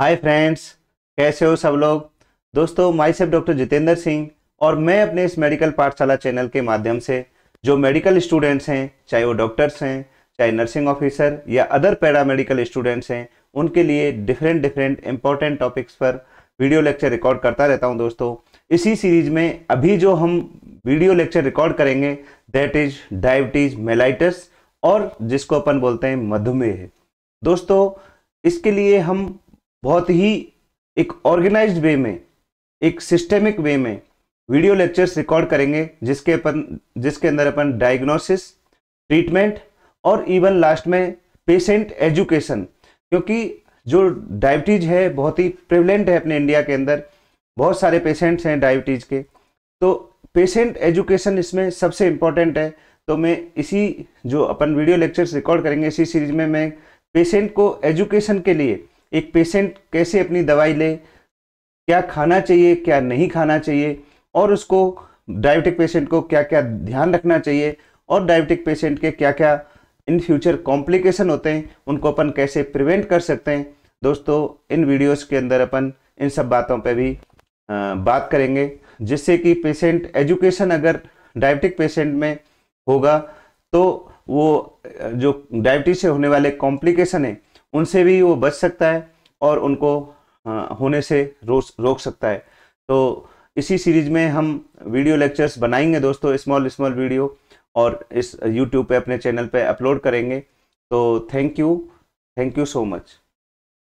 hi friends कैसे हो सब लोग दोस्तों myself doctor Jitendra Singh और मैं अपने इस मेडिकल पाठशाला चैनल के माध्यम से जो मेडिकल स्टूडेंट्स हैं चाहे वो डॉक्टर्स हैं चाहे नर्सिंग ऑफिसर या अदर पैरा मेडिकल स्टूडेंट्स हैं उनके लिए डिफरेंट डिफरेंट इंपॉर्टेंट टॉपिक्स पर वीडियो लेक्चर रिकॉर्ड करता रहता हूँ दोस्तों इसी सीरीज में अभी जो हम वीडियो लेक्चर रिकॉर्ड करेंगे दैट इज डायबिटीज मेलाइटस और जिसको अपन बोलते हैं मधुमेह दोस्तों इसके लिए हम बहुत ही एक ऑर्गेनाइज्ड वे में एक सिस्टमिक वे में वीडियो लेक्चर्स रिकॉर्ड करेंगे जिसके अपन जिसके अंदर अपन डायग्नोसिस ट्रीटमेंट और इवन लास्ट में पेशेंट एजुकेशन क्योंकि जो डायबिटीज़ है बहुत ही प्रिवलेंट है अपने इंडिया के अंदर बहुत सारे पेशेंट्स हैं डायबिटीज़ के तो पेशेंट एजुकेशन इसमें सबसे इम्पॉर्टेंट है तो मैं इसी जो अपन वीडियो लेक्चर्स रिकॉर्ड करेंगे इसी सीरीज में मैं पेशेंट को एजुकेशन के लिए एक पेशेंट कैसे अपनी दवाई ले क्या खाना चाहिए क्या नहीं खाना चाहिए और उसको डायबिटिक पेशेंट को क्या क्या ध्यान रखना चाहिए और डायबिटिक पेशेंट के क्या क्या इन फ्यूचर कॉम्प्लिकेशन होते हैं उनको अपन कैसे प्रिवेंट कर सकते हैं दोस्तों इन वीडियोस के अंदर अपन इन सब बातों पे भी आ, बात करेंगे जिससे कि पेशेंट एजुकेशन अगर डायबिटिक पेशेंट में होगा तो वो जो डायबिटीज से होने वाले कॉम्प्लिकेशन है उनसे भी वो बच सकता है और उनको होने से रोक रोक सकता है तो इसी सीरीज में हम वीडियो लेक्चर्स बनाएंगे दोस्तों स्मॉल स्मॉल वीडियो और इस यूट्यूब पे अपने चैनल पे अपलोड करेंगे तो thank you thank you so much